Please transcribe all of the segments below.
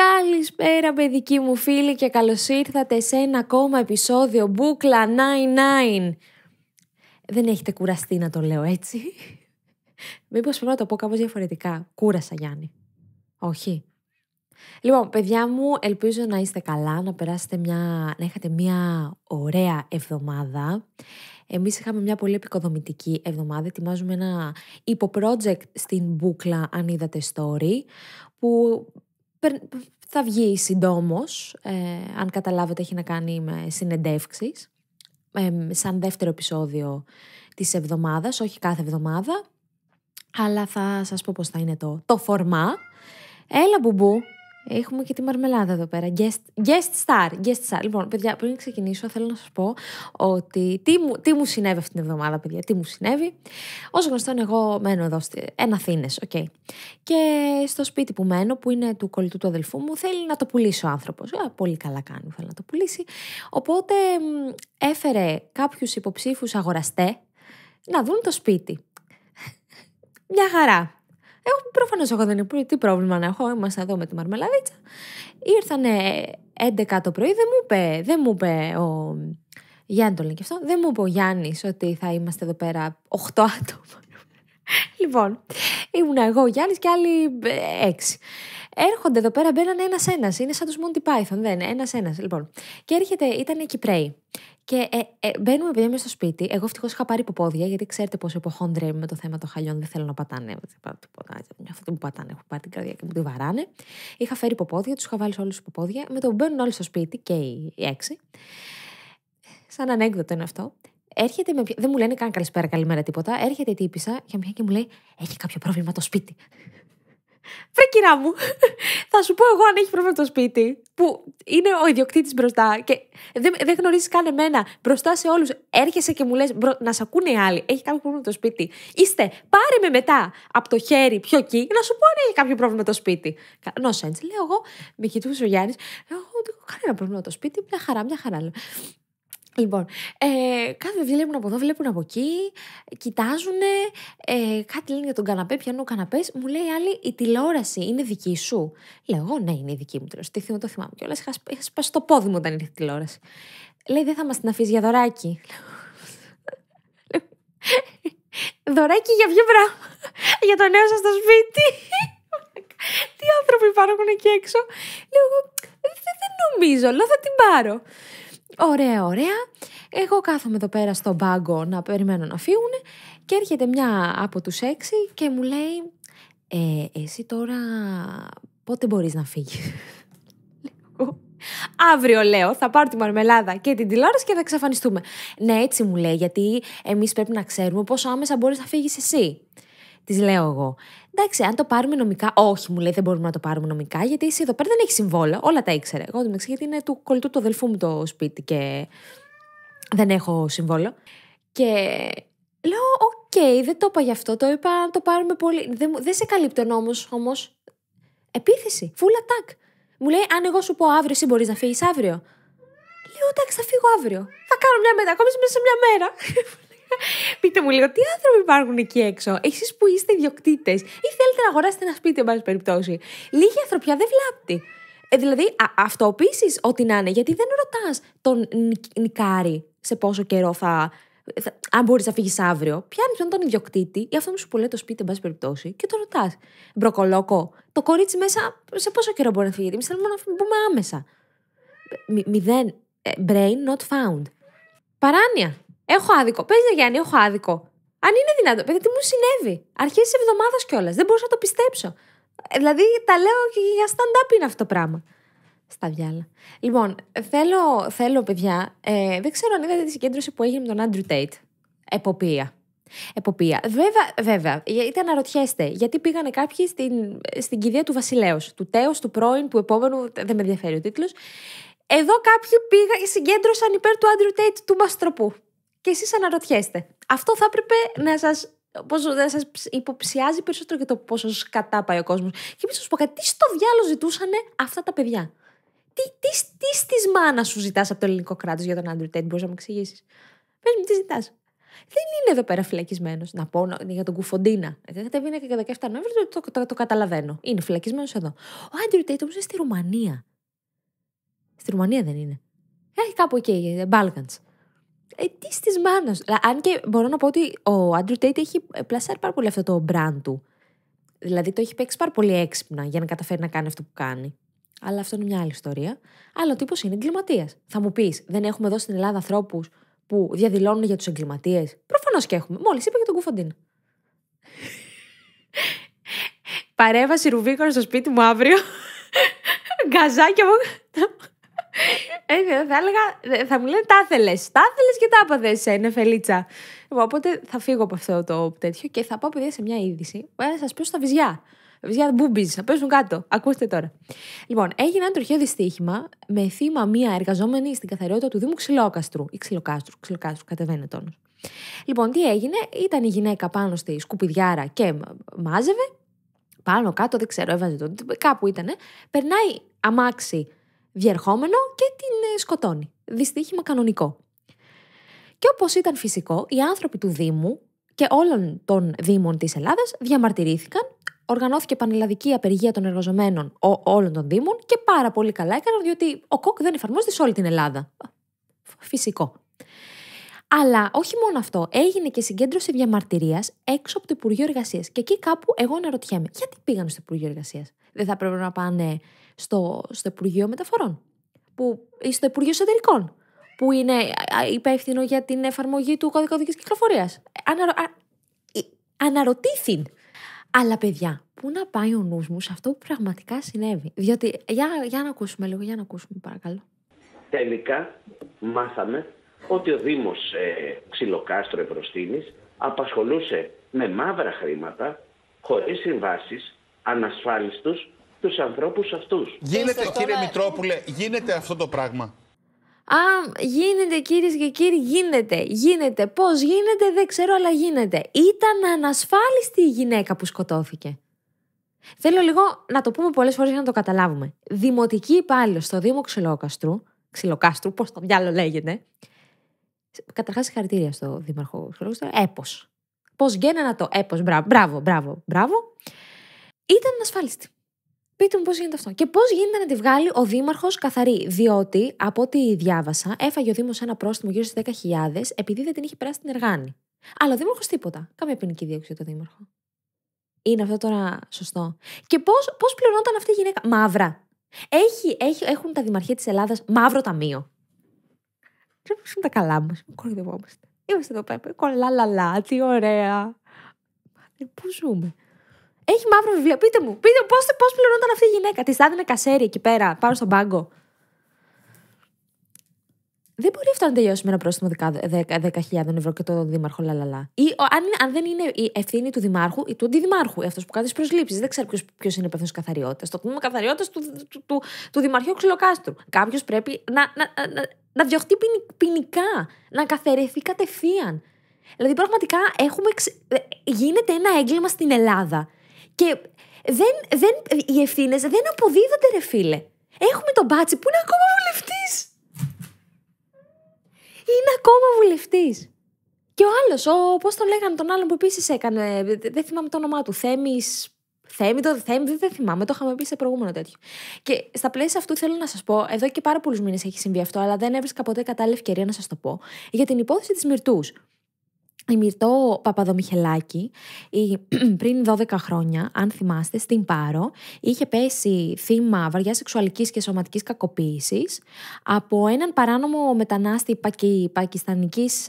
Καλησπέρα παιδικοί μου φίλοι και καλώς ήρθατε σε ένα ακόμα επεισόδιο Μπούκλα 99 Δεν έχετε κουραστεί να το λέω έτσι Μήπως πρέπει να το πω κάπως διαφορετικά Κούρασα Γιάννη Όχι Λοιπόν παιδιά μου ελπίζω να είστε καλά Να περάσετε μια, να έχετε μια ωραία εβδομάδα εμείς είχαμε μια πολύ επικοδομητική εβδομάδα, ετοιμάζουμε ένα υποπρότζεκτ στην Μπούκλα, αν είδατε story, που θα βγει συντόμως, ε, αν καταλάβετε έχει να κάνει με συνεντεύξεις, σαν δεύτερο επεισόδιο της εβδομάδας, όχι κάθε εβδομάδα, αλλά θα σας πω πώς θα είναι το, το φορμά. Έλα μπουμπού, Έχουμε και τη μαρμελάδα εδώ πέρα. Guest, guest star. Guest star. Λοιπόν, παιδιά, πριν ξεκινήσω, θέλω να σας πω ότι τι μου, τι μου συνέβη αυτήν την εβδομάδα, παιδιά. Τι μου συνέβη. Όσο γνωστόν, εγώ μένω εδώ στη, εν Αθήνε. Okay. Και στο σπίτι που μένω, που είναι του κολλητού του αδελφού μου, θέλει να το πουλήσει ο άνθρωπος. Πολύ καλά κάνει, θέλει να το πουλήσει. Οπότε έφερε κάποιους υποψήφου αγοραστέ να δουν το σπίτι. Μια χαρά. Εγώ προφανώς εγώ δεν είπα τι πρόβλημα να έχω. Είμαστε εδώ με τη μαρμελαδίτσα. Ήρθανε 11 το πρωί, δεν μου είπε, δεν μου είπε ο Γιάννη, το και αυτό, δεν μου είπε ο Γιάννης ότι θα είμαστε εδώ πέρα 8 άτομα. λοιπόν, ήμουν εγώ ο Γιάννης και άλλοι 6. Ε, Έρχονται εδώ πέρα, μπαίνανε ένα-ένα. Είναι σαν τους Monty Python, δεν είναι ένα-ένα. Λοιπόν, και έρχεται, ήταν οι Κυπρέοι. Και ε, ε, μπαίνουμε παιδιά μέσα στο σπίτι. Εγώ ευτυχώς είχα πάρει ποπόδια γιατί ξέρετε πόσο υποχόντρια είμαι με το θέμα των χαλιών. Δεν θέλω να πατάνε. Μια μου πατάνε. Έχω πάρει την καρδιά και μου τη βαράνε. Είχα φέρει ποπόδια, τους είχα βάλει όλους τους ποπόδια Με το που μπαίνουν όλοι στο σπίτι και οι, έξι. Σαν ανέκδοτο είναι αυτό. Έρχεται με, δεν μου λένε καν καλησπέρα, καλημέρα, τίποτα. Έρχεται η τύπησα και μου λέει: Έχει κάποιο πρόβλημα το σπίτι. Βρε κυρά μου, θα σου πω εγώ αν έχει πρόβλημα το σπίτι που είναι ο ιδιοκτήτης μπροστά και δεν, δεν γνωρίζεις καν εμένα. Μπροστά σε όλους έρχεσαι και μου λες να σε ακούνε οι άλλοι. Έχει κάποιο πρόβλημα το σπίτι. Είστε, πάρε με μετά από το χέρι πιο εκεί να σου πω αν έχει κάποιο πρόβλημα το σπίτι. No sense. Λέω εγώ, με κοιτούσε ο Γιάννης, εγώ δεν έχω κανένα πρόβλημα το σπίτι. Μια χαρά, μια χαρά. Λοιπόν, ε, κάθε βλέπουν από εδώ, βλέπουν από εκεί, κοιτάζουν, ε, κάτι λένε για τον καναπέ, πιανούν καναπές. Μου λέει άλλη, η τηλεόραση είναι δική σου. Λέω, εγώ ναι, είναι δική μου τηλεόραση. Τι θυμάμαι, το θυμάμαι κιόλας. Είχα, είχα σπάσει το πόδι μου όταν ήρθε η τηλεόραση. Λέει, δεν θα μας την αφήσει για δωράκι. δωράκι για ποιο πράγμα. για το νέο σας το σπίτι. Τι άνθρωποι υπάρχουν εκεί έξω. Λέω, δεν νομίζω, αλλά θα την πάρω. Ωραία, ωραία. Εγώ κάθομαι εδώ πέρα στον πάγκο να περιμένω να φύγουν και έρχεται μια από τους έξι και μου λέει ε, «Εσύ τώρα πότε μπορείς να φύγεις Αύριο, λέω, θα πάρω τη μαρμελάδα και την τηλεόραση και θα εξαφανιστούμε. Ναι, έτσι μου λέει, γιατί εμείς πρέπει να ξέρουμε πόσο άμεσα μπορείς να φύγεις εσύ. Της λέω εγώ. Εντάξει, αν το πάρουμε νομικά, όχι, μου λέει, δεν μπορούμε να το πάρουμε νομικά, γιατί εσύ εδώ πέρα δεν έχει συμβόλο, Όλα τα ήξερε. Εγώ δεν γιατί είναι του κολλητού του αδελφού μου το σπίτι και δεν έχω συμβόλο. Και λέω, οκ, δεν το είπα γι' αυτό, το είπα αν το πάρουμε πολύ. Δεν, δεν σε καλύπτει ο νόμος όμως. Επίθεση, full attack. Μου λέει, αν εγώ σου πω αύριο, εσύ μπορείς να φύγεις αύριο. Λέω, εντάξει, θα φύγω αύριο. Θα κάνω μια μετακόμιση μέσα σε μια μέρα. Πείτε μου λίγο, τι άνθρωποι υπάρχουν εκεί έξω. Εσείς που είστε ιδιοκτήτες ή θέλετε να αγοράσετε ένα σπίτι, εν πάση περιπτώσει. Λίγη ανθρωπιά δεν βλάπτει. Ε, δηλαδή, αυτοποίησει ό,τι να είναι, γιατί δεν ρωτάς τον νικάρι σε πόσο καιρό θα. θα αν μπορείς να φύγεις αύριο, πιάνει τον, τον ιδιοκτήτη ή αυτό που σου το σπίτι, εν πάση περιπτώσει, και το ρωτάς. Μπροκολόκο, το κορίτσι μέσα σε πόσο καιρό μπορεί να φύγει, εμείς θέλουμε να μπούμε άμεσα. μηδέν. Ε, brain not found. Παράνοια. Έχω άδικο. Πες να Γιάννη, έχω άδικο. Αν είναι δυνατό. Παιδιά, τι μου συνέβη. Αρχές της εβδομάδας κιόλας. Δεν μπορούσα να το πιστέψω. Ε, δηλαδή, τα λέω και για stand-up είναι αυτό το πράγμα. Στα διάλα. Λοιπόν, θέλω, θέλω παιδιά, ε, δεν ξέρω αν είδατε τη συγκέντρωση που έγινε με τον Άντρου Τέιτ. Εποπία. Εποπία. Βέβαια, βέβαια, είτε αναρωτιέστε, γιατί πήγανε κάποιοι στην, στην κηδεία του βασιλέως, του τέος, του πρώην, του επόμενου, δεν με ενδιαφέρει ο τίτλος. Εδώ κάποιοι πήγαν, συγκέντρωσαν υπέρ του Άντρου Τέιτ του Μαστροπού. Και εσείς αναρωτιέστε. Αυτό θα έπρεπε να σας υποψιάζει περισσότερο για το πόσο σκατά ο κόσμος. Και επίση, σου πω κάτι, τι στο διάλογο ζητούσαν αυτά τα παιδιά. Τι, τι, τι, μάνας σου ζητάς από το ελληνικό κράτος για τον Άντρου Τέντ, μπορείς να μου εξηγήσεις. Πες μου, τι ζητάς. Δεν είναι εδώ πέρα φυλακισμένος. Να πω για τον Κουφοντίνα. Ε, δεν κατέβαινε και 17 Νοέμβρη, το, το, το, το, καταλαβαίνω. Είναι φυλακισμένος εδώ. Ο Άντρου Τέντ όμως είναι στη Ρουμανία. Στη Ρουμανία δεν είναι. Έχει κάπου εκεί, Balkans ε, τι στις μάνα. Αν και μπορώ να πω ότι ο Άντρου Τέιτ έχει ε, πλασάρει πάρα πολύ αυτό το brand του. Δηλαδή το έχει παίξει πάρα πολύ έξυπνα για να καταφέρει να κάνει αυτό που κάνει. Αλλά αυτό είναι μια άλλη ιστορία. Αλλά ο τύπος είναι εγκληματίας. Θα μου πεις, δεν έχουμε εδώ στην Ελλάδα ανθρώπους που διαδηλώνουν για τους εγκληματίες. Προφανώς και έχουμε. Μόλις είπα για τον Κουφοντίν. Παρέβαση ρουβίκων στο σπίτι μου αύριο. Γκαζάκι μου. Ε, ναι, θα έλεγα, θα μου λένε τα θέλε. Τα θέλε και τα άπαδες είναι Φελίτσα. Λοιπόν, οπότε θα φύγω από αυτό το τέτοιο και θα πάω παιδιά σε μια είδηση ε, θα σας πω στα βυζιά. Βυζιά μπούμπις, θα πέσουν κάτω. Ακούστε τώρα. Λοιπόν, έγινε ένα τροχαίο δυστύχημα με θύμα μία εργαζόμενη στην καθαριότητα του Δήμου Ξυλόκαστρου. Ή Ξυλοκάστρου, Ξυλοκάστρου, κατεβαίνει τόνος. Λοιπόν, τι έγινε, ήταν η γυναίκα πάνω στη σκουπιδιάρα και μάζευε. Πάνω κάτω, δεν ξέρω, έβαζε το. Κάπου ήταν. Περνάει αμάξι διερχόμενο και την ε, σκοτώνει. Δυστύχημα κανονικό. Και όπως ήταν φυσικό, οι άνθρωποι του Δήμου και όλων των Δήμων της Ελλάδας διαμαρτυρήθηκαν, οργανώθηκε πανελλαδική απεργία των εργαζομένων όλων των Δήμων και πάρα πολύ καλά έκαναν διότι ο ΚΟΚ δεν εφαρμόζεται σε όλη την Ελλάδα. Φυσικό. Αλλά όχι μόνο αυτό, έγινε και συγκέντρωση διαμαρτυρίας έξω από το Υπουργείο Εργασίας. Και εκεί κάπου εγώ αναρωτιέμαι, γιατί πήγαν στο Υπουργείο Εργασίας. Δεν θα πρέπει να πάνε στο, στο Υπουργείο Μεταφορών που, ή στο Υπουργείο Εσωτερικών, που είναι υπεύθυνο για την εφαρμογή του κώδικα οδικής κυκλοφορίας. Ε, Αναρω... Ε, αναρωτήθην. Αλλά παιδιά, πού να πάει ο νους μου σε αυτό που πραγματικά συνέβη. Διότι, για, για να ακούσουμε λίγο, για να ακούσουμε παρακαλώ. Τελικά μάθαμε ότι ο Δήμος ε, Ξυλοκάστρο Ευρωστίνης απασχολούσε με μαύρα χρήματα, χωρίς συμβάσεις, ανασφάλιστους τους ανθρώπους αυτούς. Γίνεται κύριε τώρα... Μητρόπουλε, γίνεται αυτό το πράγμα. Α, γίνεται κύριε και κύριοι, γίνεται, γίνεται. Πώς γίνεται δεν ξέρω, αλλά γίνεται. Ήταν ανασφάλιστη η γυναίκα που σκοτώθηκε. Θέλω λίγο να το πούμε πολλές φορές για να το καταλάβουμε. Δημοτική υπάλληλος στο Δήμο Ξυλόκαστρου, Ξυλοκάστρου, πώς το μυαλό λέγεται, Καταρχάς, χαρακτήρια στο Δήμαρχο Ξυλόκαστρου, έπος. Πώς γίνεται το έπος, μπράβο, μπράβο, μπράβο, μπράβο. Ήταν ανασφάλιστη. Πείτε μου πώς γίνεται αυτό. Και πώς γίνεται να τη βγάλει ο Δήμαρχος καθαρή. Διότι, από ό,τι διάβασα, έφαγε ο Δήμος ένα πρόστιμο γύρω στις 10.000 επειδή δεν την είχε περάσει την εργάνη. Αλλά ο Δήμαρχος τίποτα. Κάμια ποινική δίωξη το τον Δήμαρχο. Είναι αυτό τώρα σωστό. Και πώς πώς πληρωνόταν αυτή η γυναίκα. Μαύρα. Έχει, έχει, έχουν τα δημαρχία της Ελλάδας μαύρο ταμείο. Ξέρω πώς είναι τα καλά μας. Κορυδευόμαστε. Είμαστε εδώ πέρα. Κολλά, λαλά, τι ωραία. Ε, πού ζούμε. Έχει μαύρο βιβλίο. Πείτε μου, πείτε μου, πώ πληρώνονταν αυτή η γυναίκα. Τη στάδινε κασέρι εκεί πέρα, πάνω στον πάγκο. Δεν μπορεί αυτό να τελειώσει με ένα πρόστιμο 10.000 ευρώ και το δήμαρχο λαλαλά. Ή αν, αν δεν είναι η ευθύνη του δημάρχου ή του αντιδημάρχου, αυτός που κάνει τις προσλήψεις. Δεν ξέρω ποιος είναι υπεύθυνος καθαριότητας. Το πούμε καθαριότητας του, του, του, του, του Δημαρχείου Ξυλοκάστρου. Κάποιος πρέπει να, να, να, να διωχτεί ποινικά, να καθαιρεθεί κατευθείαν. Δηλαδή, πραγματικά έχουμε ξε... γίνεται ένα έγκλημα στην Ελλάδα και δεν, δεν, οι ευθύνες δεν αποδίδονται, ρε φίλε. Έχουμε τον Μπάτσι που είναι ακόμα βουλευτής. Είναι ακόμα βουλευτής. Και ο άλλος, πώς τον λέγανε τον άλλον που επίσης έκανε. Δεν θυμάμαι το όνομά του. Θέμης. Θέμη, το θέμη, δεν θυμάμαι, το είχαμε πει σε προηγούμενο τέτοιο. Και στα πλαίσια αυτού θέλω να σας πω, εδώ και πάρα πολλούς μήνες έχει συμβεί αυτό, αλλά δεν έβρισκα ποτέ κατάλληλη ευκαιρία να σας το πω, για την υπόθεση της Μυρτούς. Η Μυρτώ Παπαδομιχελάκη πριν 12 χρόνια, αν θυμάστε, στην Πάρο, είχε πέσει θύμα βαριάς σεξουαλικής και σωματικής κακοποίησης από έναν παράνομο μετανάστη πακι, πακιστανικής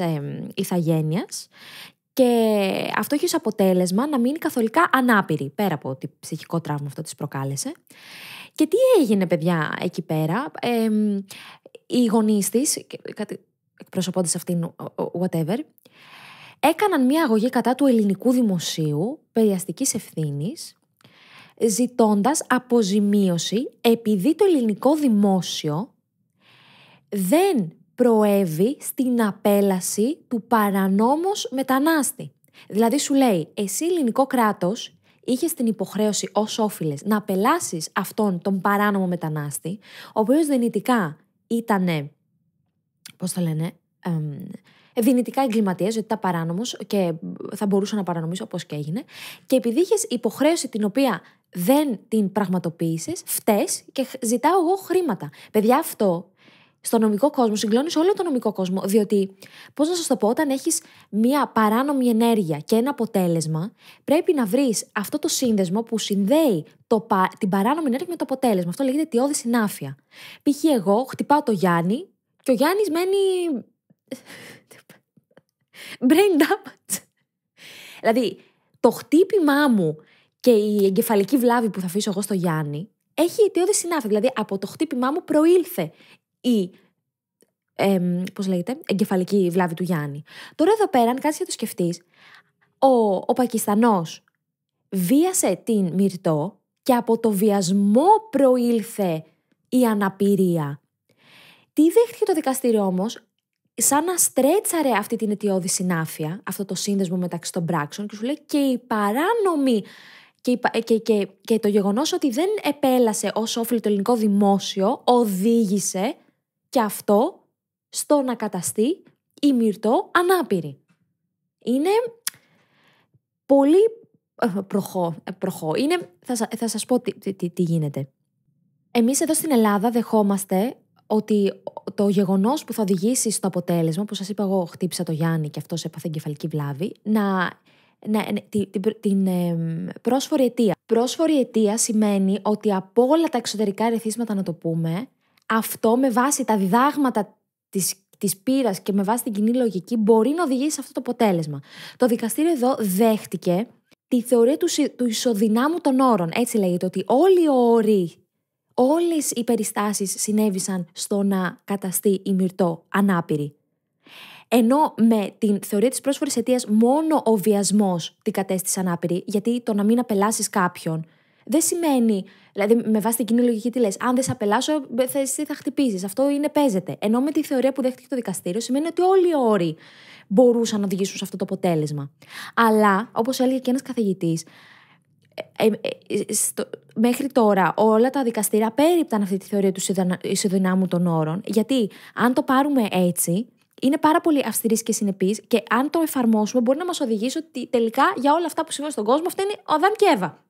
και αυτό είχε ως αποτέλεσμα να μείνει καθολικά ανάπηρη, πέρα από ότι ψυχικό τραύμα αυτό της προκάλεσε. Και τι έγινε, παιδιά, εκεί πέρα. Ε, οι γονείς της, αυτήν, whatever, έκαναν μια αγωγή κατά του ελληνικού δημοσίου περιαστικής ευθύνης, ζητώντας αποζημίωση επειδή το ελληνικό δημόσιο δεν προέβη στην απέλαση του παρανόμως μετανάστη. Δηλαδή σου λέει, εσύ ελληνικό κράτος είχες την υποχρέωση ως όφιλες να απελάσεις αυτόν τον παράνομο μετανάστη, ο οποίος δυνητικά ήταν. Πώς το λένε δυνητικά εγκληματία, ότι ήταν παράνομος και θα μπορούσε να παρανομήσει όπως και έγινε. Και επειδή είχες υποχρέωση την οποία δεν την πραγματοποίησες, φτε και ζητάω εγώ χρήματα. Παιδιά, αυτό στο νομικό κόσμο, συγκλώνεις όλο τον νομικό κόσμο. Διότι, πώς να σας το πω, όταν έχεις μία παράνομη ενέργεια και ένα αποτέλεσμα, πρέπει να βρεις αυτό το σύνδεσμο που συνδέει το, την παράνομη ενέργεια με το αποτέλεσμα. Αυτό λέγεται όδη συνάφεια. Π.χ., εγώ χτυπάω το Γιάννη και ο Γιάννης μένει brain damage. δηλαδή, το χτύπημά μου και η εγκεφαλική βλάβη που θα αφήσω εγώ στο Γιάννη έχει αιτιώδη συνάφεια. Δηλαδή, από το χτύπημά μου προήλθε η ε, πώς λέγεται, εγκεφαλική βλάβη του Γιάννη. Τώρα εδώ πέρα, αν τους και το σκεφτείς, ο, ο Πακιστανός βίασε την Μυρτό και από το βιασμό προήλθε η αναπηρία. Τι δέχτηκε το δικαστήριο όμως, σαν να στρέτσαρε αυτή την αιτιώδη συνάφεια, αυτό το σύνδεσμο μεταξύ των πράξεων και σου λέει και η παράνομη και, και, και, το γεγονός ότι δεν επέλασε ως όφελο το ελληνικό δημόσιο οδήγησε και αυτό στο να καταστεί η Μυρτό ανάπηρη. Είναι πολύ ε, προχώ, ε, προχώ. Είναι, θα, θα σας πω τι, τι, τι γίνεται. Εμείς εδώ στην Ελλάδα δεχόμαστε ότι το γεγονός που θα οδηγήσει στο αποτέλεσμα, που σας είπα εγώ, χτύπησα το Γιάννη και αυτός έπαθε εγκεφαλική βλάβη, να. Ε, την, την ε, πρόσφορη αιτία. Πρόσφορη αιτία σημαίνει ότι από όλα τα εξωτερικά ρεθίσματα να το πούμε, αυτό με βάση τα διδάγματα της, της πείρας και με βάση την κοινή λογική μπορεί να οδηγήσει σε αυτό το αποτέλεσμα. Το δικαστήριο εδώ δέχτηκε τη θεωρία του, του ισοδυνάμου των όρων. Έτσι λέγεται ότι όλοι οι όροι όλες οι περιστάσεις συνέβησαν στο να καταστεί η Μυρτό ανάπηρη. Ενώ με την θεωρία της πρόσφορης αιτίας, μόνο ο βιασμός την κατέστησε ανάπηρη, γιατί το να μην απελάσεις κάποιον δεν σημαίνει. Δηλαδή, με βάση την κοινή λογική, τι λες: Αν δεν σε απελάσω, θα, εσύ θα χτυπήσεις. Αυτό είναι παίζεται. Ενώ με τη θεωρία που δέχτηκε το δικαστήριο, σημαίνει ότι όλοι οι όροι μπορούσαν να οδηγήσουν σε αυτό το αποτέλεσμα. Αλλά, όπως έλεγε και ένας καθηγητής, ε, ε, ε, στο, μέχρι τώρα όλα τα δικαστήρια πέριπταν αυτή τη θεωρία του ισοδυνάμου των όρων. Γιατί αν το πάρουμε έτσι, είναι πάρα πολύ αυστηρής και συνεπής και αν το εφαρμόσουμε, μπορεί να μας οδηγήσει ότι τελικά για όλα αυτά που συμβαίνουν στον κόσμο, αυτά είναι ο Αδάμ και Εύα.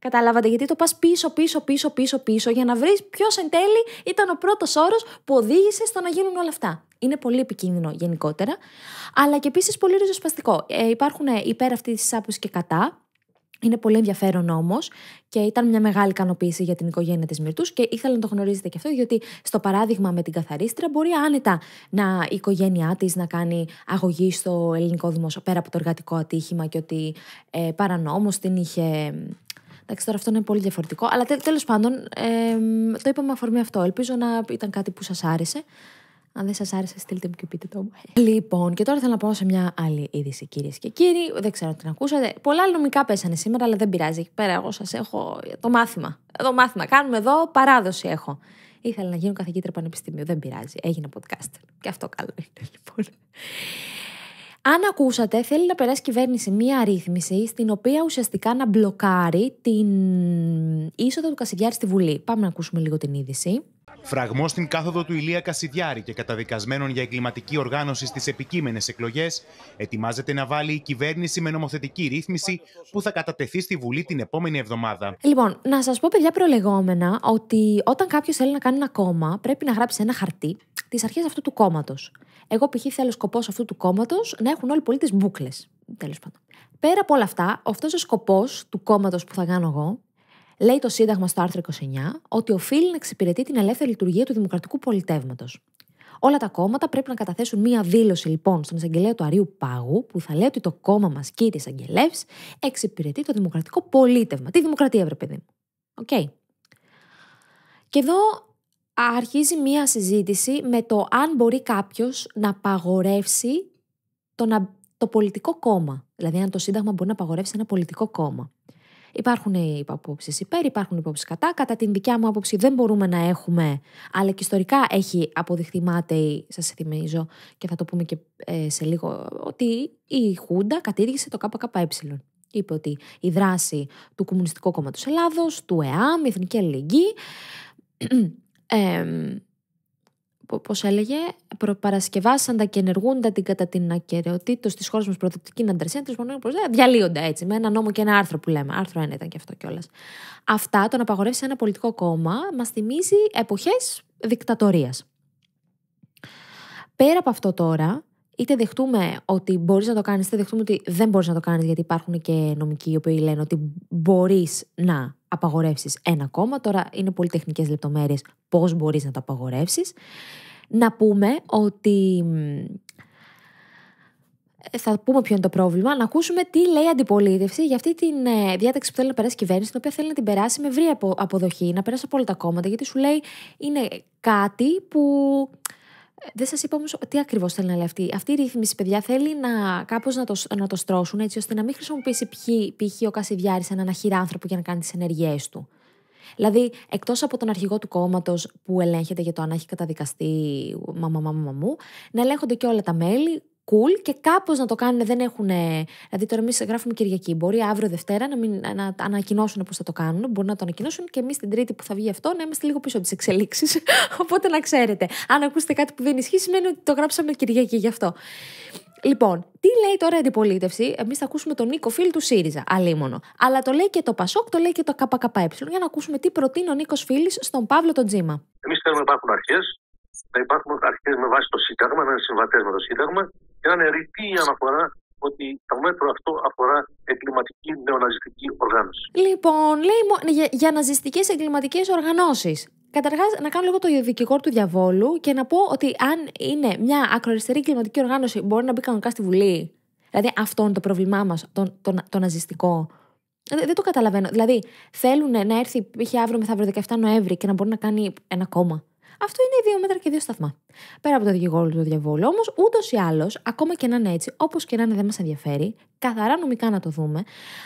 Καταλάβατε, γιατί το πας πίσω, πίσω, πίσω, πίσω, πίσω, για να βρεις ποιος εν τέλει ήταν ο πρώτος όρος που οδήγησε στο να γίνουν όλα αυτά. Είναι πολύ επικίνδυνο γενικότερα, αλλά και επίσης πολύ ριζοσπαστικό. Ε, υπάρχουν υπέρ αυτής της άποψης και κατά, είναι πολύ ενδιαφέρον όμως και ήταν μια μεγάλη ικανοποίηση για την οικογένεια της Μυρτούς και ήθελα να το γνωρίζετε και αυτό, γιατί στο παράδειγμα με την καθαρίστρια μπορεί άνετα να, η οικογένειά της να κάνει αγωγή στο ελληνικό δημόσιο πέρα από το εργατικό ατύχημα και ότι ε, παρανόμως την είχε Εντάξει, τώρα αυτό είναι πολύ διαφορετικό. Αλλά τέλος πάντων, το είπαμε αφορμή αυτό. Ελπίζω να ήταν κάτι που σας άρεσε. Αν δεν σας άρεσε, στείλτε μου και πείτε το μου. Λοιπόν, και τώρα θέλω να πάω σε μια άλλη είδηση, κυρίες και κύριοι. Δεν ξέρω αν την ακούσατε. Πολλά νομικά πέσανε σήμερα, αλλά δεν πειράζει. Εκεί πέρα, εγώ σας έχω το μάθημα. Εδώ μάθημα κάνουμε, εδώ παράδοση έχω. Ήθελα να γίνω καθηγήτρια πανεπιστημίου. Δεν πειράζει. Έγινε podcast. Και αυτό καλό είναι, λοιπόν. Αν ακούσατε, θέλει να περάσει κυβέρνηση μία αρρύθμιση στην οποία ουσιαστικά να μπλοκάρει την είσοδο του Κασιδιάρη στη Βουλή. Πάμε να ακούσουμε λίγο την είδηση. Φραγμός στην κάθοδο του Ηλία Κασιδιάρη και καταδικασμένων για εγκληματική οργάνωση στις επικείμενες εκλογές, ετοιμάζεται να βάλει η κυβέρνηση με νομοθετική ρύθμιση που θα κατατεθεί στη Βουλή την επόμενη εβδομάδα. Λοιπόν, να σας πω, παιδιά, προλεγόμενα ότι όταν κάποιος θέλει να κάνει ένα κόμμα, πρέπει να γράψει ένα χαρτί τις αρχές αυτού του κόμματος. Εγώ, π.χ., θέλω σκοπός αυτού του κόμματος να έχουν όλοι οι πολίτε μπουκλες. Τέλος πάντων. Πέρα από όλα αυτά, αυτός ο σκοπός του κόμματος που θα κάνω εγώ Λέει το Σύνταγμα στο άρθρο 29 ότι οφείλει να εξυπηρετεί την ελεύθερη λειτουργία του δημοκρατικού πολιτεύματος. Όλα τα κόμματα πρέπει να καταθέσουν μία δήλωση λοιπόν στον εισαγγελέα του Αρίου Πάγου που θα λέει ότι το κόμμα μας, οι εισαγγελέα, εξυπηρετεί το δημοκρατικό πολίτευμα. Τη δημοκρατία, βρε παιδί μου. Οκ. Και εδώ αρχίζει μία συζήτηση με το αν μπορεί κάποιος να απαγορεύσει το, το πολιτικό κόμμα. Δηλαδή, αν το Σύνταγμα μπορεί να απαγορεύσει ένα πολιτικό κόμμα. Υπάρχουν υπόψει υπέρ, υπάρχουν υπόψει κατά. Κατά την δικιά μου άποψη δεν μπορούμε να έχουμε, αλλά και ιστορικά έχει αποδειχθεί μάταιη, σας θυμίζω και θα το πούμε και ε, σε λίγο, ότι η Χούντα κατήργησε το ΚΚΕ. Είπε ότι η δράση του Κομμουνιστικού κόμματος Ελλάδος, του ΕΑΜ, η Εθνική Αλληλεγγύη, Πώς έλεγε, προπαρασκευάσαντα και ενεργούντα την κατά την ακαιρεότητα της χώρας μας προοδευτική ανταρσία τη μονίμων ε, διαλύονται έτσι, με ένα νόμο και ένα άρθρο που λέμε. Άρθρο 1 ήταν και αυτό κιόλας. Αυτά, το να απαγορεύσει ένα πολιτικό κόμμα, μας θυμίζει εποχές δικτατορίας. Πέρα από αυτό τώρα, είτε δεχτούμε ότι μπορείς να το κάνεις, είτε δεχτούμε ότι δεν μπορείς να το κάνεις, γιατί υπάρχουν και νομικοί οι οποίοι λένε ότι μπορείς να απαγορεύσεις ένα κόμμα. Τώρα είναι πολύ τεχνικές λεπτομέρειες πώς μπορείς να τα απαγορεύσεις. Να πούμε ότι. Ε, θα πούμε ποιο είναι το πρόβλημα. Να ακούσουμε τι λέει η αντιπολίτευση για αυτή τη ε, διάταξη που θέλει να περάσει η κυβέρνηση, την οποία θέλει να την περάσει με ευρία αποδοχή, να περάσει από όλα τα κόμματα, γιατί σου λέει είναι κάτι που δεν σας είπα όμως τι ακριβώς θέλει να λέει αυτή. Αυτή η ρύθμιση, παιδιά, θέλει να κάπως να το, να το στρώσουν έτσι ώστε να μην χρησιμοποιήσει π.χ. ο Κασιδιάρης έναν αχυράνθρωπο για να κάνει τις ενεργέ του. Δηλαδή, εκτός από τον αρχηγό του κόμματος που ελέγχεται για το αν έχει καταδικαστεί μαμά, μα μου να ελέγχονται και όλα τα μέλη, cool και κάπως να το κάνουν. Δεν έχουν. Δηλαδή, τώρα εμείς γράφουμε Κυριακή. Μπορεί αύριο Δευτέρα να, μην, να ανακοινώσουν πώ θα το κάνουν. Μπορεί να το ανακοινώσουν και εμείς την Τρίτη που θα βγει αυτό να είμαστε λίγο πίσω από τις εξελίξεις. Οπότε να ξέρετε. Αν ακούσετε κάτι που δεν ισχύει, σημαίνει ότι το γράψαμε Κυριακή γι' αυτό. Λοιπόν, τι λέει τώρα η αντιπολίτευση, εμείς θα ακούσουμε τον Νίκο Φίλ του ΣΥΡΙΖΑ, αλίμονο. Αλλά το λέει και το Πασόκ, το λέει και το ΚΚΕ, για να ακούσουμε τι προτείνει ο Νίκος Φίλης στον Παύλο τον Τζίμα. Εμείς θέλουμε να υπάρχουν αρχές να υπάρχουν αρχές με βάση το Σύνταγμα, να είναι συμβατές με το Σύνταγμα και να είναι ρητή η αναφορά ότι το μέτρο αυτό αφορά εγκληματική νεοναζιστική οργάνωση. Λοιπόν, λέει για, για ναζιστικές εγκληματικές οργανώσεις. Καταρχάς, να κάνω λίγο το δικηγόρο του διαβόλου και να πω ότι αν είναι μια ακροαριστερή εγκληματική οργάνωση, μπορεί να μπει κανονικά στη Βουλή. Δηλαδή, αυτό είναι το πρόβλημά μας, το, το, το ναζιστικό. Δεν το καταλαβαίνω. Δηλαδή, θέλουν να έρθει, π.χ. αύριο μεθαύριο 17 Νοέμβρη και να μπορεί να κάνει ένα κόμμα. Αυτό είναι δύο μέτρα και δύο σταθμά. Πέρα από το δικηγόρο του διαβόλου, όμως, ούτως ή άλλως, ακόμα και να είναι έτσι, όπως και να είναι δεν μας ενδιαφέρει, καθαρά νομικά να το δούμε,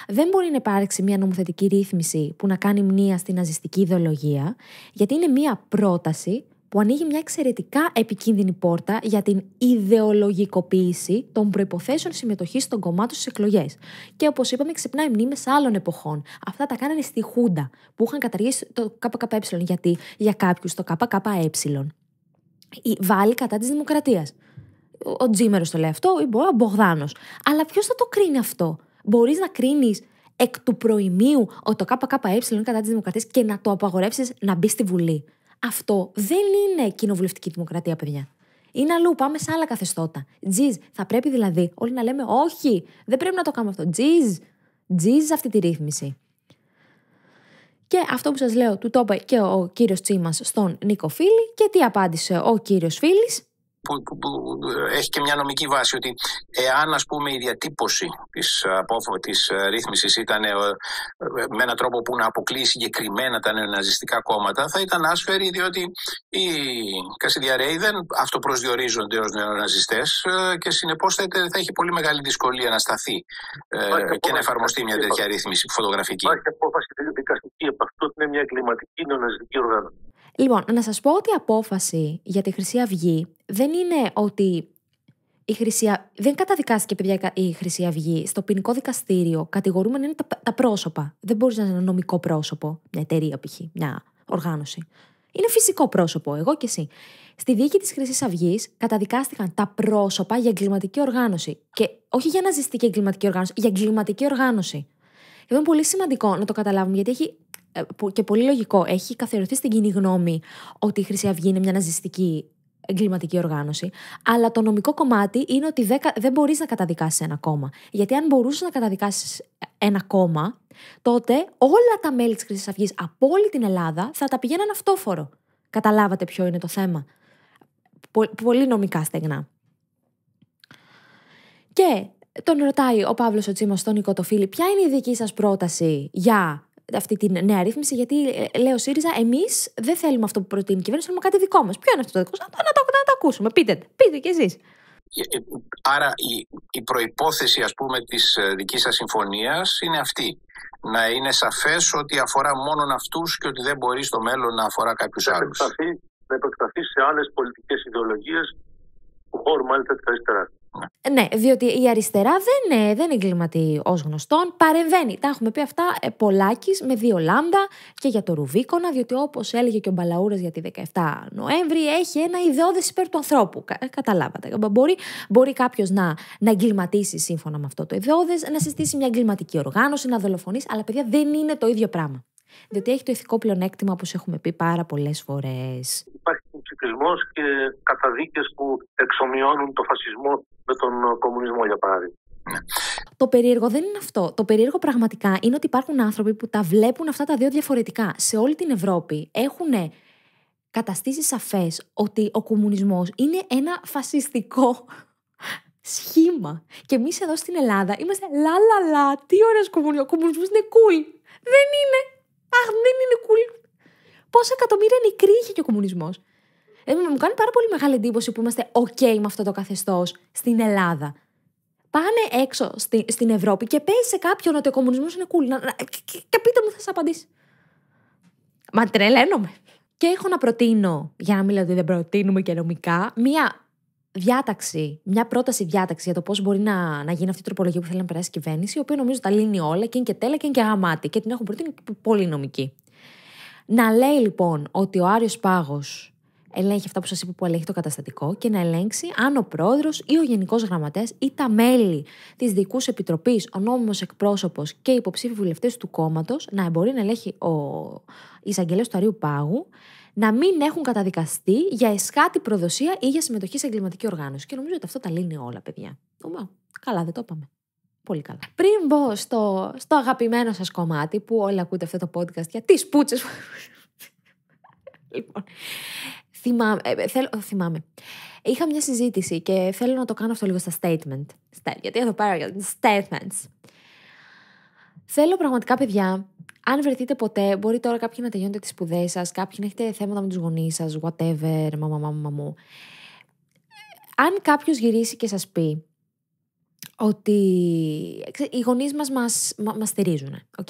δεν μπορεί να υπάρξει μια νομοθετική ρύθμιση που να κάνει μνήα στην ναζιστική ιδεολογία, γιατί είναι μια πρόταση που ανοίγει μια εξαιρετικά επικίνδυνη πόρτα για την ιδεολογικοποίηση των προποθέσεων συμμετοχή των κομμάτων στις εκλογές. Και όπως είπαμε, ξυπνάει μνήμες άλλων εποχών. Αυτά τα κάνανε στη Χούντα, που είχαν καταργήσει το ΚΚΕ. Γιατί για κάποιους το ΚΚΕ βάλει κατά της δημοκρατίας. Ο Τζίμερος το λέει αυτό, ή ο Μπογδάνος. Αλλά ποιος θα το κρίνει αυτό. Μπορείς να κρίνεις εκ του προημίου ότι το ΚΚΕ είναι κατά της δημοκρατίας και να το απαγορεύσεις να μπει στη Βουλή. Αυτό δεν είναι κοινοβουλευτική δημοκρατία, παιδιά. Είναι αλλού, πάμε σε άλλα καθεστώτα. Τζιζ, θα πρέπει δηλαδή όλοι να λέμε όχι, δεν πρέπει να το κάνουμε αυτό. Τζιζ, τζιζ αυτή τη ρύθμιση. Και αυτό που σας λέω, του το είπε και ο κύριος Τσίμας στον Νίκο Φίλη και τι απάντησε ο κύριος Φίλης που, έχει και μια νομική βάση ότι εάν ας πούμε η διατύπωση της, ε, απόφο, ε, ρύθμισης ήταν ε, με έναν τρόπο που να αποκλείει συγκεκριμένα τα νεοναζιστικά κόμματα θα ήταν άσφαιρη διότι οι Κασιδιαρέοι δεν αυτοπροσδιορίζονται ως νεοναζιστές και συνεπώς θα, έχει πολύ μεγάλη δυσκολία να σταθεί και να εφαρμοστεί μια τέτοια ρύθμιση φωτογραφική μια εγκληματική ναζική οργάνωση. Λοιπόν, να σας πω ότι η απόφαση για τη Χρυσή Αυγή δεν είναι ότι η Χρυσή... δεν καταδικάστηκε παιδιά, η Χρυσή Αυγή στο ποινικό δικαστήριο. Κατηγορούμενα είναι τα, πρόσωπα. Δεν μπορείς να είναι ένα νομικό πρόσωπο, μια εταιρεία π.χ., μια οργάνωση. Είναι φυσικό πρόσωπο, εγώ και εσύ. Στη δίκη της Χρυσής Αυγής καταδικάστηκαν τα πρόσωπα για εγκληματική οργάνωση. Και όχι για να εγκληματική οργάνωση, για εγκληματική οργάνωση. Εδώ είναι πολύ σημαντικό να το καταλάβουμε γιατί έχει ε, και πολύ λογικό, έχει καθιερωθεί στην κοινή γνώμη ότι η Χρυσή Αυγή είναι μια ναζιστική εγκληματική οργάνωση. Αλλά το νομικό κομμάτι είναι ότι δεν μπορείς να καταδικάσεις ένα κόμμα. Γιατί αν μπορούσες να καταδικάσεις ένα κόμμα, τότε όλα τα μέλη της Χρυσής Αυγής από όλη την Ελλάδα θα τα πηγαίναν αυτόφορο. Καταλάβατε ποιο είναι το θέμα. Πολύ νομικά στεγνά. Και τον ρωτάει ο Παύλος ο Τσίμος τον Νικοτοφίλη ποια είναι η δική σας πρόταση για αυτή την νέα ρύθμιση, γιατί ε, λέω ΣΥΡΙΖΑ, εμείς δεν θέλουμε αυτό που προτείνει η κυβέρνηση, θέλουμε κάτι δικό μας. Ποιο είναι αυτό το δικό σα, να, το, να το ακούσουμε. Πείτε, πείτε κι εσείς. Ε, ε, άρα η, η προϋπόθεση ας πούμε της δικής σας συμφωνίας είναι αυτή. Να είναι σαφές ότι αφορά μόνον αυτούς και ότι δεν μπορεί στο μέλλον να αφορά κάποιους άλλους. Να επεκταθεί σε άλλες πολιτικές ιδεολογίες του χώρου μάλιστα της αριστεράς. Ε, ναι, διότι η αριστερά δεν, είναι δεν εγκληματεί ως γνωστόν. Παρεμβαίνει. Τα έχουμε πει αυτά ε, πολλάκι με δύο λάμδα και για το Ρουβίκονα, διότι όπως έλεγε και ο Μπαλαούρας για τη 17 Νοέμβρη, έχει ένα ιδεώδες υπέρ του ανθρώπου. Κα, ε, καταλάβατε. Μπορεί, μπορεί κάποιος να, να εγκληματίσει σύμφωνα με αυτό το ιδεώδες, να συστήσει μια εγκληματική οργάνωση, να δολοφονεί, αλλά παιδιά δεν είναι το ίδιο πράγμα. Διότι έχει το ηθικό πλεονέκτημα, όπως έχουμε πει πάρα πολλές φορές. Υπάρχει ψηφισμός και καταδίκες που εξομοιώνουν το φασισμό με τον ε, κομμουνισμό, για παράδειγμα. Ναι. Το περίεργο δεν είναι αυτό. Το περίεργο πραγματικά είναι ότι υπάρχουν άνθρωποι που τα βλέπουν αυτά τα δύο διαφορετικά. Σε όλη την Ευρώπη έχουν καταστήσει σαφές ότι ο κομμουνισμός είναι ένα φασιστικό σχήμα. Και εμείς εδώ στην Ελλάδα είμαστε λα λα λα, τι ωραίος κομμουνισμό. ο κομμουνισμός είναι cool. Δεν είναι. Αχ, δεν είναι cool. Πόσα εκατομμύρια νεκροί είχε και ο κομμουνισμός. Ε, μου κάνει πάρα πολύ μεγάλη εντύπωση που είμαστε OK με αυτό το καθεστώς στην Ελλάδα. Πάνε έξω στη, στην Ευρώπη και πέσει σε κάποιον ότι ο κομμουνισμός είναι cool. Να, και, πείτε μου, θα σας απαντήσει. Μα τρελαίνομαι. Και έχω να προτείνω, για να μην λέω ότι δεν προτείνουμε και νομικά, μία διάταξη, μια πρόταση διάταξη για το πώς μπορεί να, να γίνει αυτή η τροπολογία που θέλει να περάσει η κυβέρνηση, η οποία νομίζω τα λύνει όλα και είναι και τέλα και είναι και γαμάτη και την έχουν προτείνει πολύ νομική. Να λέει λοιπόν ότι ο Άριος πάγος ελέγχει αυτά που σας είπα που ελέγχει το καταστατικό και να ελέγξει αν ο πρόεδρος ή ο Γενικός γραμματέας ή τα μέλη της δικού επιτροπής, ο νόμιμος εκπρόσωπος και οι υποψήφοι βουλευτές του κόμματος, να μπορεί να ελέγχει ο εισαγγελέας του Αρίου Πάγου να μην έχουν καταδικαστεί για εσχάτη προδοσία ή για συμμετοχή σε εγκληματική οργάνωση. Και νομίζω ότι αυτό τα λύνει όλα, παιδιά. Ομα, καλά, δεν το είπαμε. Πολύ καλά. Πριν μπω στο, στο αγαπημένο σας κομμάτι, που όλοι ακούτε αυτό το podcast για τις πουτσες... λοιπόν, θυμάμαι, ε, ε, θυμάμαι. Είχα μια συζήτηση και θέλω να το κάνω αυτό λίγο στα statement. γιατί εδώ πέρα για statements. Θέλω πραγματικά, παιδιά, αν βρεθείτε ποτέ, μπορεί τώρα κάποιοι να τελειώνετε τις σπουδές σας, κάποιοι να έχετε θέματα με τους γονείς σας, whatever, μαμά, μαμά, μου Αν κάποιος γυρίσει και σας πει ότι οι γονείς μας μας, μας στηρίζουν, οκ.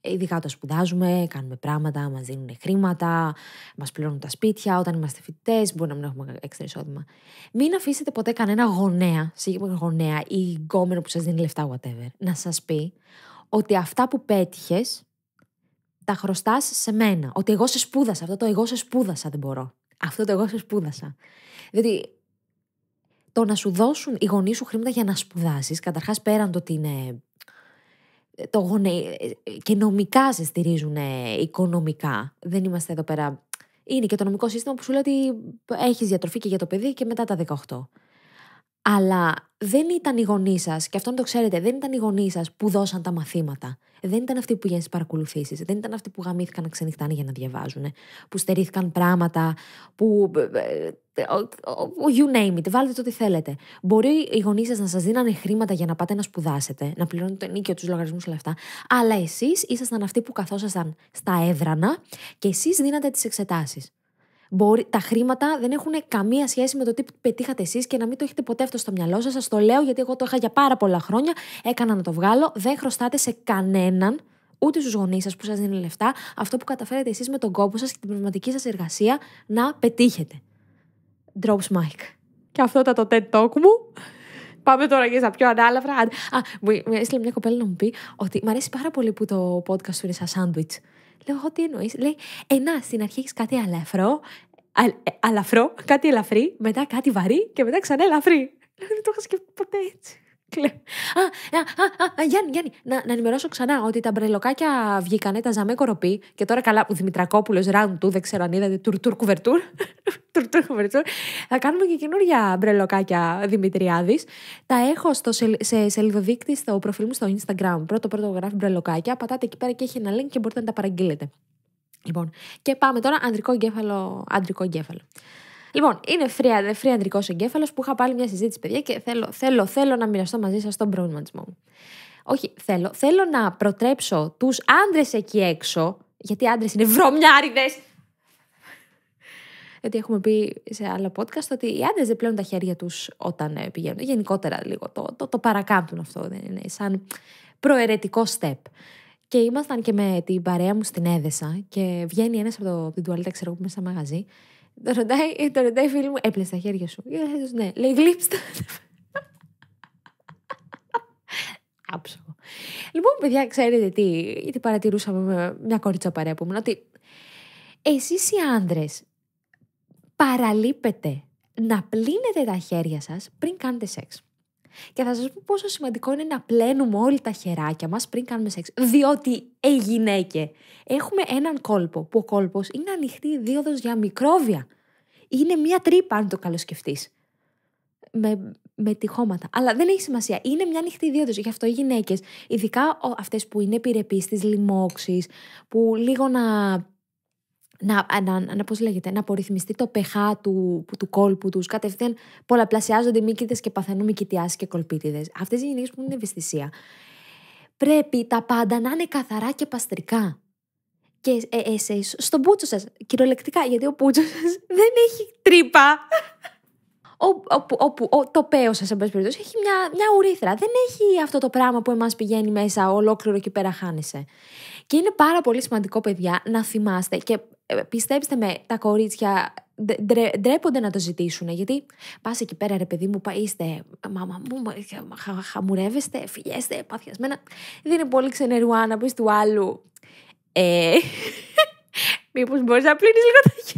Ειδικά όταν σπουδάζουμε, κάνουμε πράγματα, μας δίνουν χρήματα, μας πληρώνουν τα σπίτια. Όταν είμαστε φοιτητές, μπορεί να μην έχουμε έξτρα εισόδημα. Μην αφήσετε ποτέ κανένα γονέα, γονέα ή γκόμενο που σας δίνει λεφτά, whatever, να σας πει ότι αυτά που πέτυχες τα χρωστάς σε μένα. Ότι εγώ σε σπούδασα. Αυτό το εγώ σε σπούδασα δεν μπορώ. Αυτό το εγώ σε σπούδασα. Διότι το να σου δώσουν οι γονείς σου χρήματα για να σπουδάσεις, καταρχάς πέραν το ότι είναι. Ε, το γονε... Ε, και νομικά σε στηρίζουν οικονομικά. Δεν είμαστε εδώ πέρα. Είναι και το νομικό σύστημα που σου λέει ότι έχεις διατροφή και για το παιδί και μετά τα 18. Αλλά δεν ήταν οι γονείς σας, και αυτό να το ξέρετε, δεν ήταν οι γονείς σας που δώσαν τα μαθήματα. Δεν ήταν αυτοί που πηγαίνουν στι παρακολουθήσεις. Δεν ήταν αυτοί που γαμήθηκαν να για να διαβάζουν. Που στερήθηκαν πράγματα. Που. Ε, ε, you name it, βάλτε το τι θέλετε. Μπορεί οι γονείς σας να σας δίνανε χρήματα για να πάτε να σπουδάσετε, να πληρώνετε το ενίκιο, τους λογαριασμούς, όλα αυτά. Αλλά εσείς ήσασταν αυτοί που καθόσασταν στα έδρανα και εσείς δίνατε τις εξετάσεις. Μπορεί, τα χρήματα δεν έχουν καμία σχέση με το τι πετύχατε εσείς και να μην το έχετε ποτέ αυτό στο μυαλό σας. Σας το λέω γιατί εγώ το είχα για πάρα πολλά χρόνια. Έκανα να το βγάλω. Δεν χρωστάτε σε κανέναν, ούτε στους γονείς σας που σας δίνουν λεφτά, αυτό που καταφέρετε εσείς με τον κόπο σας και την πνευματική σας εργασία να πετύχετε. Drops mic. Και αυτό ήταν το TED Talk μου. Πάμε τώρα για στα πιο ανάλαφρα. Α, μου έστειλε μια κοπέλα να μου πει ότι μου αρέσει πάρα πολύ που το podcast σου είναι σαν σάντουιτ. Λέω, τι εννοείς. Λέει, ενά στην αρχή έχεις κάτι αλαφρό, ε, αλαφρό, κάτι ελαφρύ, μετά κάτι βαρύ και μετά ξανά ελαφρύ. δεν το είχα σκεφτεί ποτέ έτσι. Α, α, α, Γιάννη, Γιάννη, να, να ενημερώσω ξανά ότι τα μπρελοκάκια βγήκανε, τα ζαμέ κοροπή. Και τώρα καλά, ο Δημητρακόπουλος Ράντου, του, δεν ξέρω αν είδατε, τουρτούρ κουβερτούρ. Θα κάνουμε και καινούργια μπρελοκάκια Δημητριάδης. Τα έχω σε, σε σελίδοδείκτη στο προφίλ μου στο Instagram. Πρώτο πρώτο γράφει μπρελοκάκια. Πατάτε εκεί πέρα και έχει ένα link και μπορείτε να τα παραγγείλετε. Λοιπόν, και πάμε τώρα ανδρικό εγκέφαλο. Ανδρικό εγκέφαλο. Λοιπόν, είναι φρεαντρικό εγκέφαλος που είχα πάλι μια συζήτηση, παιδιά, και θέλω, θέλω, θέλω να μοιραστώ μαζί σας τον προβληματισμό μου. Όχι, θέλω, θέλω να προτρέψω τους άντρες εκεί έξω, γιατί οι άντρες είναι βρωμιάριδες. Γιατί έχουμε πει σε άλλα podcast ότι οι άντρες δεν πλέουν τα χέρια τους όταν ε, πηγαίνουν. Γενικότερα λίγο το, το, το παρακάμπτουν αυτό, δεν είναι σαν προαιρετικό step. Και ήμασταν και με την παρέα μου στην Έδεσα και βγαίνει ένας από, από την τουαλέτα, ξέρω εγώ, μέσα μαγαζί το ρωτάει, ε, το ρωτάει η φίλη μου, έπλες τα χέρια σου. ναι. Λέει, γλύψτε. Άψογο. Λοιπόν, παιδιά, ξέρετε τι, παρατηρούσαμε με μια κορίτσα παρέα που ότι εσείς οι άνδρες παραλείπετε να πλύνετε τα χέρια σας πριν κάνετε σεξ. Και θα σας πω πόσο σημαντικό είναι να πλένουμε όλοι τα χεράκια μας πριν κάνουμε σεξ. Διότι, ε γυναίκε, έχουμε έναν κόλπο που ο κόλπος είναι ανοιχτή δίωδος για μικρόβια. Είναι μία τρύπα αν το καλοσκεφτείς. Με, με τυχώματα. Αλλά δεν έχει σημασία. Είναι μια ανοιχτή δίωδος. Γι' αυτό οι γυναίκες, ειδικά αυτές που είναι επιρρεπείς στις λοιμώξεις, που λίγο να να, ε, να, να, πώς λέγεται, να απορριθμιστεί το pH του, του κόλπου τους. Κατευθείαν πολλαπλασιάζονται μύκητες και παθαίνουν μυκητιάσει και κολπίτιδες. Αυτές οι γυναίκε που είναι ευαισθησία. Πρέπει τα πάντα να είναι καθαρά και παστρικά. Και ε, ε, ε στον πούτσο σας, κυριολεκτικά, γιατί ο πούτσος σας δεν έχει τρύπα όπου, ο, το παίο σα, εν πάση περιπτώσει, έχει μια, μια ουρήθρα. Δεν έχει αυτό το πράγμα που εμάς πηγαίνει μέσα, ολόκληρο και πέρα χάνεσαι. Και είναι πάρα πολύ σημαντικό, παιδιά, να θυμάστε και ε, πιστέψτε με, τα κορίτσια ντρέ, ντρέπονται να το ζητήσουν. Γιατί πας εκεί πέρα, ρε παιδί μου, είστε μαμά μου, χαμουρεύεστε, φυγέστε παθιασμένα. Δεν είναι πολύ ξενερουά να πεις του άλλου. Ε, Μήπως μπορείς να πλύνεις λίγο τα χέρια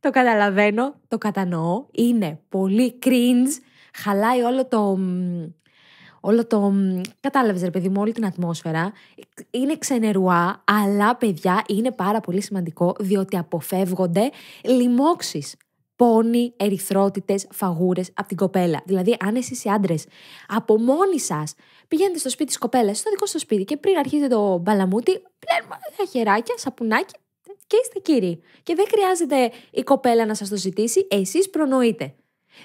το καταλαβαίνω, το κατανοώ. Είναι πολύ cringe. Χαλάει όλο το. Όλο το. Κατάλαβες, ρε παιδί μου, όλη την ατμόσφαιρα. Είναι ξενερουά, αλλά παιδιά είναι πάρα πολύ σημαντικό διότι αποφεύγονται λοιμώξεις πόνοι, ερυθρότητες, φαγούρες από την κοπέλα. Δηλαδή, αν εσεί οι άντρες από μόνοι σας πηγαίνετε στο σπίτι της κοπέλας, στο δικό σα σπίτι και πριν αρχίσετε το μπαλαμούτι, πλένουμε τα χεράκια, σαπουνάκι και είστε κύριοι. Και δεν χρειάζεται η κοπέλα να σας το ζητήσει, εσείς προνοείτε.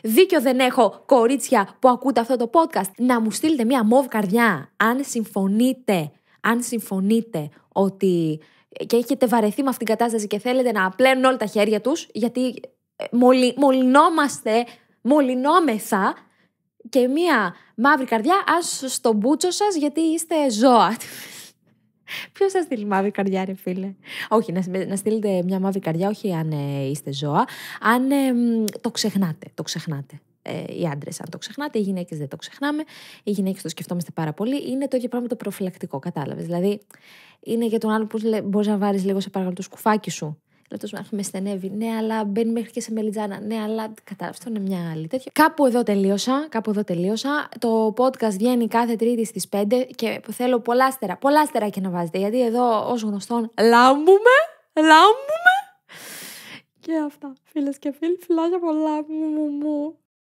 Δίκιο δεν έχω, κορίτσια που ακούτε αυτό το podcast, να μου στείλετε μία μοβ καρδιά. Αν συμφωνείτε, αν συμφωνείτε ότι και έχετε βαρεθεί με αυτήν την κατάσταση και θέλετε να πλένουν όλα τα χέρια τους, γιατί ε, μολυ, μολυνόμαστε, μολυνόμεθα και μία μαύρη καρδιά ας στον μπούτσο σας γιατί είστε ζώα. Ποιος θα στείλει μαύρη καρδιά, ρε φίλε. Όχι, να, να στείλετε μια μαύρη καρδιά, όχι αν ε, είστε ζώα. Αν το ξεχνάτε, το ξεχνάτε. Ε, οι άντρες, αν το ξεχνάτε, οι γυναίκες δεν το ξεχνάμε. Οι γυναίκες το σκεφτόμαστε πάρα πολύ. Είναι το ίδιο πράγμα το προφυλακτικό, κατάλαβες. Δηλαδή, είναι για τον άλλο που μπορείς να βάλεις λίγο σε παρακαλώ το σκουφάκι σου λεπτός μάθει με στενεύει. Ναι, αλλά μπαίνει μέχρι και σε μελιτζάνα. Ναι, αλλά κατάλαβες, αυτό είναι μια άλλη τέτοια. Κάπου εδώ τελείωσα. Κάπου εδώ τελείωσα. Το podcast βγαίνει κάθε Τρίτη στις 5 και θέλω πολλά στερά, πολλά και να βάζετε. Γιατί εδώ, ως γνωστόν, λάμπουμε, λάμπουμε. Και αυτά. Φίλες και φίλοι, φιλάκια πολλά. μου, μου.